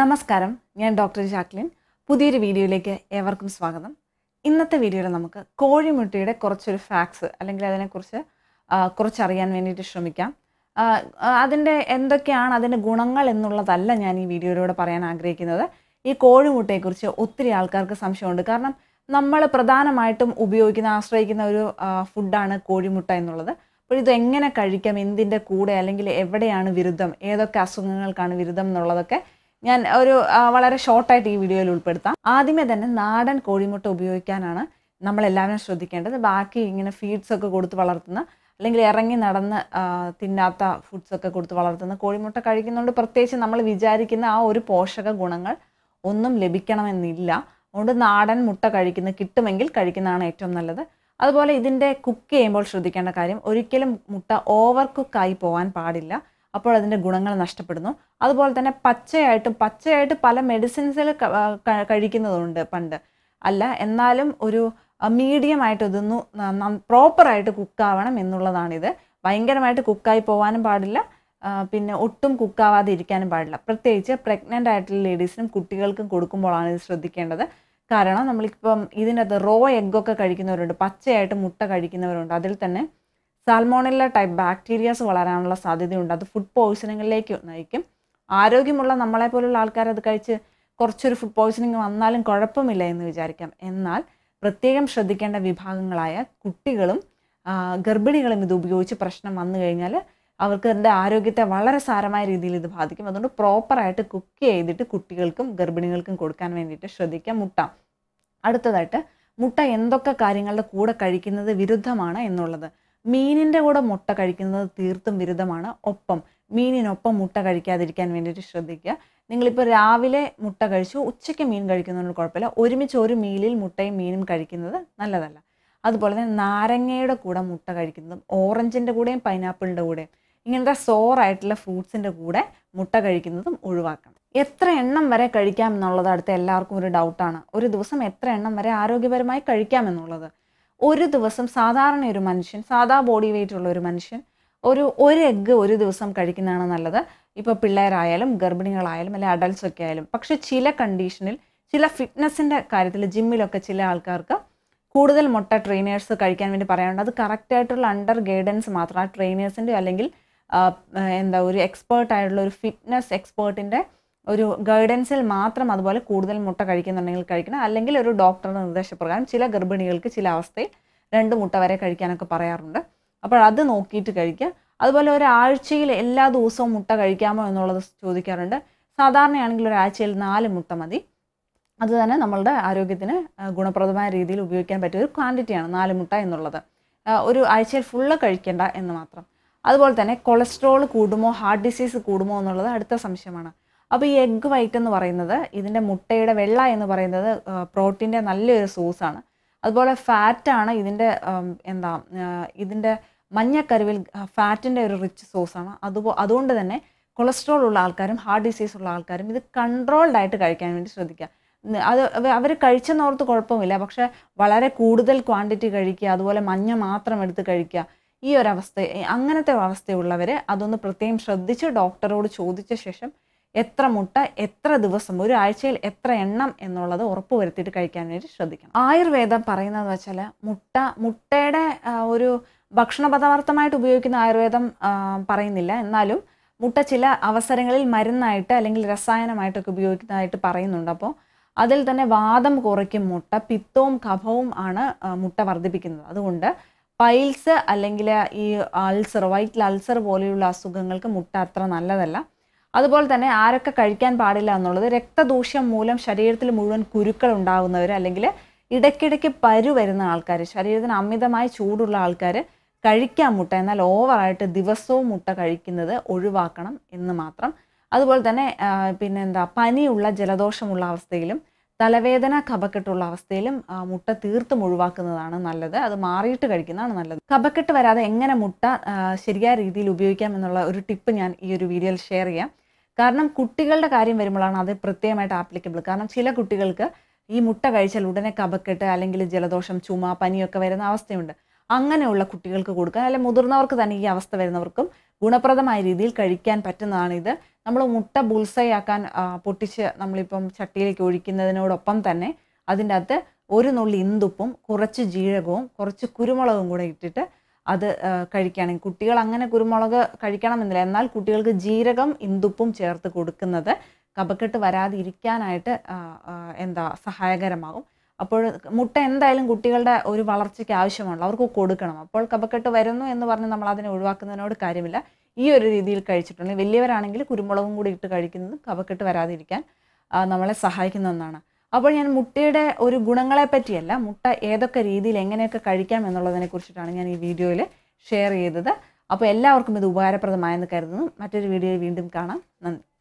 നമസ്കാരം ഞാൻ doctor Jacqueline പുതിയൊരു വീഡിയോയിലേക്ക് ഏവർക്കും സ്വാഗതം ഇന്നത്തെ വീഡിയോയിൽ നമുക്ക് കോഴിമുട്ടയുടെ കുറച്ചൊരു ഫാക്സ് അല്ലെങ്കിൽ അതിനെക്കുറിച്ച് കുറച്ചറിയാൻ വേണ്ടിയിട്ട് ശ്രമിക്കാം അതിൻ്റെ എന്തൊക്കെയാണ് അതിൻ്റെ ഗുണങ്ങൾ എന്നുള്ളതല്ല ഞാൻ ഈ വീഡിയോയിലൂടെ പറയാൻ ആഗ്രഹിക്കുന്നത് ഈ കോഴിമുട്ടയെക്കുറിച്ച് ഒത്തിരി ആൾക്കാർക്ക് സംശയമുണ്ട് കാരണം നമ്മൾ പ്രധാനമായിട്ടും ഉപയോഗിക്കുന്ന ആശ്രയിക്കുന്ന ഒരു ഫുഡാണ് കോഴിമുട്ട എന്നുള്ളത് അപ്പോൾ ഇത് എങ്ങനെ കഴിക്കാം എന്തിൻ്റെ കൂടെ അല്ലെങ്കിൽ എവിടെയാണ് വിരുദ്ധം ഏതൊക്കെ അസുഖങ്ങൾക്കാണ് വിരുദ്ധം എന്നുള്ളതൊക്കെ ഞാൻ ഒരു വളരെ ഷോർട്ടായിട്ട് ഈ വീഡിയോയിൽ ഉൾപ്പെടുത്താം ആദ്യമേ തന്നെ നാടൻ കോഴിമുട്ട ഉപയോഗിക്കാനാണ് നമ്മളെല്ലാവരും ശ്രദ്ധിക്കേണ്ടത് ബാക്കി ഇങ്ങനെ ഫീഡ്സ് ഒക്കെ കൊടുത്ത് വളർത്തുന്ന അല്ലെങ്കിൽ ഇറങ്ങി നടന്ന് തിന്നാത്ത ഫുഡ്സ് ഒക്കെ കൊടുത്ത് വളർത്തുന്ന കോഴിമുട്ട കഴിക്കുന്നതുകൊണ്ട് പ്രത്യേകിച്ച് നമ്മൾ വിചാരിക്കുന്ന ആ ഒരു പോഷക ഗുണങ്ങൾ ഒന്നും ലഭിക്കണമെന്നില്ല അതുകൊണ്ട് നാടൻ മുട്ട കഴിക്കുന്ന കിട്ടുമെങ്കിൽ കഴിക്കുന്നതാണ് ഏറ്റവും നല്ലത് അതുപോലെ ഇതിൻ്റെ കുക്ക് ചെയ്യുമ്പോൾ ശ്രദ്ധിക്കേണ്ട കാര്യം ഒരിക്കലും മുട്ട ഓവർ കുക്കായി പോകാൻ പാടില്ല അപ്പോൾ അതിൻ്റെ ഗുണങ്ങൾ നഷ്ടപ്പെടുന്നു അതുപോലെ തന്നെ പച്ചയായിട്ടും പച്ചയായിട്ട് പല മെഡിസിൻസിൽ കഴിക്കുന്നതുണ്ട് പണ്ട് അല്ല എന്നാലും ഒരു മീഡിയം ആയിട്ട് ഇതൊന്ന് പ്രോപ്പറായിട്ട് കുക്കാവണം എന്നുള്ളതാണിത് ഭയങ്കരമായിട്ട് കുക്കായി പോകാനും പാടില്ല പിന്നെ ഒട്ടും കുക്കാവാതെ ഇരിക്കാനും പാടില്ല പ്രത്യേകിച്ച് പ്രഗ്നൻ്റ് ആയിട്ടുള്ള ലേഡീസിനും കുട്ടികൾക്കും കൊടുക്കുമ്പോഴാണ് ഇത് ശ്രദ്ധിക്കേണ്ടത് കാരണം നമ്മളിപ്പം ഇതിനകത്ത് റോ എഗ്ഗൊക്കെ കഴിക്കുന്നവരുണ്ട് പച്ചയായിട്ട് മുട്ട കഴിക്കുന്നവരുണ്ട് അതിൽ തന്നെ സാൽമോണില്ല ടൈപ്പ് ബാക്ടീരിയാസ് വളരാനുള്ള സാധ്യതയുണ്ട് അത് ഫുഡ് പോയ്സണിങ്ങിലേക്ക് നയിക്കും ആരോഗ്യമുള്ള നമ്മളെപ്പോലുള്ള ആൾക്കാർ അത് കഴിച്ച് കുറച്ചൊരു ഫുഡ് പോയ്സണിങ് വന്നാലും കുഴപ്പമില്ല എന്ന് വിചാരിക്കാം എന്നാൽ പ്രത്യേകം ശ്രദ്ധിക്കേണ്ട വിഭാഗങ്ങളായ കുട്ടികളും ഗർഭിണികളും ഇത് ഉപയോഗിച്ച് പ്രശ്നം വന്നു കഴിഞ്ഞാൽ എൻ്റെ ആരോഗ്യത്തെ വളരെ സാരമായ രീതിയിൽ ഇത് ബാധിക്കും അതുകൊണ്ട് പ്രോപ്പറായിട്ട് കുക്ക് ചെയ്തിട്ട് കുട്ടികൾക്കും ഗർഭിണികൾക്കും കൊടുക്കാൻ വേണ്ടിയിട്ട് ശ്രദ്ധിക്കാം മുട്ട അടുത്തതായിട്ട് മുട്ട എന്തൊക്കെ കാര്യങ്ങളുടെ കൂടെ കഴിക്കുന്നത് വിരുദ്ധമാണ് എന്നുള്ളത് മീനിൻ്റെ കൂടെ മുട്ട കഴിക്കുന്നത് തീർത്തും വിരുദ്ധമാണ് ഒപ്പം മീനിനൊപ്പം മുട്ട കഴിക്കാതിരിക്കാൻ വേണ്ടിയിട്ട് ശ്രദ്ധിക്കുക നിങ്ങളിപ്പോൾ രാവിലെ മുട്ട കഴിച്ചു ഉച്ചയ്ക്ക് മീൻ കഴിക്കുന്നതുകൊണ്ട് കുഴപ്പമില്ല ഒരുമിച്ച് ഒരു മീലിൽ മുട്ടയും മീനും കഴിക്കുന്നത് നല്ലതല്ല അതുപോലെ തന്നെ നാരങ്ങയുടെ കൂടെ മുട്ട കഴിക്കുന്നതും ഓറഞ്ചിൻ്റെ കൂടെയും പൈനാപ്പിളിൻ്റെ കൂടെയും ഇങ്ങനത്തെ സോറായിട്ടുള്ള ഫ്രൂട്ട്സിൻ്റെ കൂടെ മുട്ട കഴിക്കുന്നതും ഒഴിവാക്കണം എത്ര എണ്ണം വരെ കഴിക്കാം എന്നുള്ളത് അടുത്ത് എല്ലാവർക്കും ഒരു ഡൗട്ടാണ് ഒരു ദിവസം എത്ര എണ്ണം വരെ ആരോഗ്യപരമായി കഴിക്കാം എന്നുള്ളത് ഒരു ദിവസം സാധാരണ ഒരു മനുഷ്യൻ സാധാ ബോഡി വെയിറ്റ് ഉള്ള ഒരു മനുഷ്യൻ ഒരു ഒരു എഗ്ഗ് ഒരു ദിവസം കഴിക്കുന്നതാണ് നല്ലത് ഇപ്പോൾ പിള്ളേരായാലും ഗർഭിണികളായാലും അല്ലെങ്കിൽ അഡൽട്ട്സ് ഒക്കെ ആയാലും പക്ഷെ ചില കണ്ടീഷനിൽ ചില ഫിറ്റ്നസ്സിൻ്റെ കാര്യത്തിൽ ജിമ്മിലൊക്കെ ചില ആൾക്കാർക്ക് കൂടുതൽ മുട്ട ട്രെയിനേഴ്സ് കഴിക്കാൻ വേണ്ടി പറയാനുണ്ട് അത് കറക്റ്റായിട്ടുള്ള അണ്ടർ ഗൈഡൻസ് മാത്രം ആ ട്രെയിനേഴ്സിൻ്റെ അല്ലെങ്കിൽ എന്താ ഒരു എക്സ്പേർട്ടായിട്ടുള്ള ഒരു ഫിറ്റ്നസ് എക്സ്പേർട്ടിൻ്റെ ഒരു ഗൈഡൻസിൽ മാത്രം അതുപോലെ കൂടുതൽ മുട്ട കഴിക്കുന്നുണ്ടെങ്കിൽ കഴിക്കണം അല്ലെങ്കിൽ ഒരു ഡോക്ടറുടെ നിർദ്ദേശപ്രകാരം ചില ഗർഭിണികൾക്ക് ചില അവസ്ഥയിൽ രണ്ട് മുട്ട വരെ കഴിക്കാനൊക്കെ പറയാറുണ്ട് അപ്പോൾ അത് നോക്കിയിട്ട് കഴിക്കുക അതുപോലെ ഒരാഴ്ചയിൽ എല്ലാ ദിവസവും മുട്ട കഴിക്കാമോ എന്നുള്ളത് ചോദിക്കാറുണ്ട് സാധാരണയാണെങ്കിൽ ഒരാഴ്ചയിൽ നാല് മുട്ട മതി അത് തന്നെ നമ്മളുടെ ആരോഗ്യത്തിന് ഗുണപ്രദമായ രീതിയിൽ ഉപയോഗിക്കാൻ പറ്റിയ ഒരു ക്വാണ്ടിറ്റിയാണ് നാല് മുട്ട എന്നുള്ളത് ഒരു ആഴ്ചയിൽ ഫുള്ള് കഴിക്കേണ്ട എന്ന് മാത്രം അതുപോലെ തന്നെ കൊളസ്ട്രോൾ കൂടുമോ ഹാർട്ട് ഡിസീസ് കൂടുമോ എന്നുള്ളത് അടുത്ത സംശയമാണ് അപ്പോൾ ഈ എഗ് വൈറ്റ് എന്ന് പറയുന്നത് ഇതിൻ്റെ മുട്ടയുടെ വെള്ള എന്ന് പറയുന്നത് പ്രോട്ടീൻ്റെ നല്ലൊരു സോഴ്സാണ് അതുപോലെ ഫാറ്റാണ് ഇതിൻ്റെ എന്താ ഇതിൻ്റെ മഞ്ഞക്കരുവിൽ ഫാറ്റിൻ്റെ ഒരു റിച്ച് സോഴ്സാണ് അതുപോ അതുകൊണ്ട് തന്നെ കൊളസ്ട്രോൾ ഉള്ള ആൾക്കാരും ഹാർട്ട് ഡിസീസ് ഉള്ള ആൾക്കാരും ഇത് കൺട്രോൾഡ് ആയിട്ട് കഴിക്കാൻ വേണ്ടി ശ്രദ്ധിക്കുക അത് അവർ കഴിച്ചെന്നോർത്ത് കുഴപ്പമില്ല പക്ഷെ വളരെ കൂടുതൽ ക്വാണ്ടിറ്റി കഴിക്കുക അതുപോലെ മഞ്ഞ മാത്രം എടുത്ത് കഴിക്കുക ഈ ഒരു അവസ്ഥ അങ്ങനത്തെ അവസ്ഥയുള്ളവർ അതൊന്ന് പ്രത്യേകം ശ്രദ്ധിച്ച് ഡോക്ടറോട് ചോദിച്ച ശേഷം എത്ര മുട്ട എത്ര ദിവസം ഒരു ആഴ്ചയിൽ എത്ര എണ്ണം എന്നുള്ളത് ഉറപ്പ് വരുത്തിയിട്ട് കഴിക്കാൻ വേണ്ടി ശ്രദ്ധിക്കണം ആയുർവേദം പറയുന്നതെന്ന് വെച്ചാൽ മുട്ട മുട്ടയുടെ ഒരു ഭക്ഷണ പദാർത്ഥമായിട്ട് ഉപയോഗിക്കുന്ന ആയുർവേദം പറയുന്നില്ല എന്നാലും മുട്ട ചില അവസരങ്ങളിൽ മരുന്നായിട്ട് അല്ലെങ്കിൽ രസായനമായിട്ടൊക്കെ ഉപയോഗിക്കുന്നതായിട്ട് പറയുന്നുണ്ട് അപ്പോൾ അതിൽ തന്നെ വാദം കുറയ്ക്കും മുട്ട പിത്തവും കഫവും ആണ് മുട്ട വർദ്ധിപ്പിക്കുന്നത് അതുകൊണ്ട് പൈൽസ് അല്ലെങ്കിൽ ഈ അൾസർ വയറ്റിൽ അൾസർ പോലെയുള്ള അസുഖങ്ങൾക്ക് മുട്ട അത്ര നല്ലതല്ല അതുപോലെ തന്നെ ആരൊക്കെ കഴിക്കാൻ പാടില്ല എന്നുള്ളത് രക്തദൂഷ്യം മൂലം ശരീരത്തിൽ മുഴുവൻ കുരുക്കൾ ഉണ്ടാകുന്നവർ അല്ലെങ്കിൽ ഇടയ്ക്കിടയ്ക്ക് പരു വരുന്ന ആൾക്കാർ ശരീരത്തിന് അമിതമായ ചൂടുള്ള ആൾക്കാർ കഴിക്കാൻ മുട്ട എന്നാൽ ഓവറായിട്ട് ദിവസവും മുട്ട കഴിക്കുന്നത് ഒഴിവാക്കണം എന്ന് മാത്രം അതുപോലെ തന്നെ പിന്നെന്താ പനിയുള്ള ജലദോഷമുള്ള അവസ്ഥയിലും തലവേദന കപക്കെട്ടുള്ള അവസ്ഥയിലും മുട്ട തീർത്തും ഒഴിവാക്കുന്നതാണ് നല്ലത് അത് മാറിയിട്ട് കഴിക്കുന്നതാണ് നല്ലത് കപക്കെട്ട് വരാതെ എങ്ങനെ മുട്ട ശരിയായ രീതിയിൽ ഉപയോഗിക്കാം എന്നുള്ള ഒരു ടിപ്പ് ഞാൻ ഈ ഒരു വീഡിയോയിൽ ഷെയർ ചെയ്യാം കാരണം കുട്ടികളുടെ കാര്യം വരുമ്പോഴാണ് അത് പ്രത്യേകമായിട്ട് ആപ്ലിക്കബിൾ കാരണം ചില കുട്ടികൾക്ക് ഈ മുട്ട കഴിച്ചാൽ ഉടനെ കപക്കെട്ട് അല്ലെങ്കിൽ ജലദോഷം ചുമ പനിയൊക്കെ വരുന്ന അവസ്ഥയുണ്ട് അങ്ങനെയുള്ള കുട്ടികൾക്ക് കൊടുക്കാൻ അല്ലെങ്കിൽ മുതിർന്നവർക്ക് തന്നെ ഈ അവസ്ഥ വരുന്നവർക്കും ഗുണപ്രദമായ രീതിയിൽ കഴിക്കാൻ പറ്റുന്നതാണിത് നമ്മൾ മുട്ട ബുൾസയാക്കാൻ പൊട്ടിച്ച് നമ്മളിപ്പം ചട്ടിയിലേക്ക് ഒഴിക്കുന്നതിനോടൊപ്പം തന്നെ അതിൻ്റെ അകത്ത് ഒരു നുള്ളി ഇന്തുപ്പും കുറച്ച് ജീരകവും കുറച്ച് കുരുമുളകും കൂടെ ഇട്ടിട്ട് അത് കഴിക്കുകയാണെങ്കിൽ കുട്ടികൾ അങ്ങനെ കുരുമുളക് കഴിക്കണമെന്നില്ല എന്നാൽ കുട്ടികൾക്ക് ജീരകം ഇന്ദുപ്പും ചേർത്ത് കൊടുക്കുന്നത് കപക്കെട്ട് വരാതിരിക്കാനായിട്ട് എന്താ സഹായകരമാകും അപ്പോൾ മുട്ട എന്തായാലും കുട്ടികളുടെ ഒരു വളർച്ചയ്ക്ക് ആവശ്യമുള്ളൂ അവർക്ക് കൊടുക്കണം അപ്പോൾ കപക്കെട്ട് വരുന്നു എന്ന് പറഞ്ഞ് നമ്മൾ അതിനെ ഒഴിവാക്കുന്നതിനോട് കാര്യമില്ല ഈ ഒരു രീതിയിൽ കഴിച്ചിട്ടുണ്ടെങ്കിൽ വലിയവരാണെങ്കിൽ കുരുമുളകും കൂടി ഇട്ട് കഴിക്കുന്നത് കപക്കെട്ട് വരാതിരിക്കാൻ നമ്മളെ സഹായിക്കുന്ന ഒന്നാണ് അപ്പോൾ ഞാൻ മുട്ടയുടെ ഒരു ഗുണങ്ങളെ പറ്റിയല്ല മുട്ട ഏതൊക്കെ രീതിയിൽ എങ്ങനെയൊക്കെ കഴിക്കാം എന്നുള്ളതിനെ കുറിച്ചിട്ടാണ് ഞാൻ ഈ വീഡിയോയിൽ ഷെയർ ചെയ്തത് അപ്പോൾ എല്ലാവർക്കും ഇത് ഉപകാരപ്രദമായെന്ന് കരുതുന്നു മറ്റൊരു വീഡിയോയിൽ വീണ്ടും കാണാം നന്ദി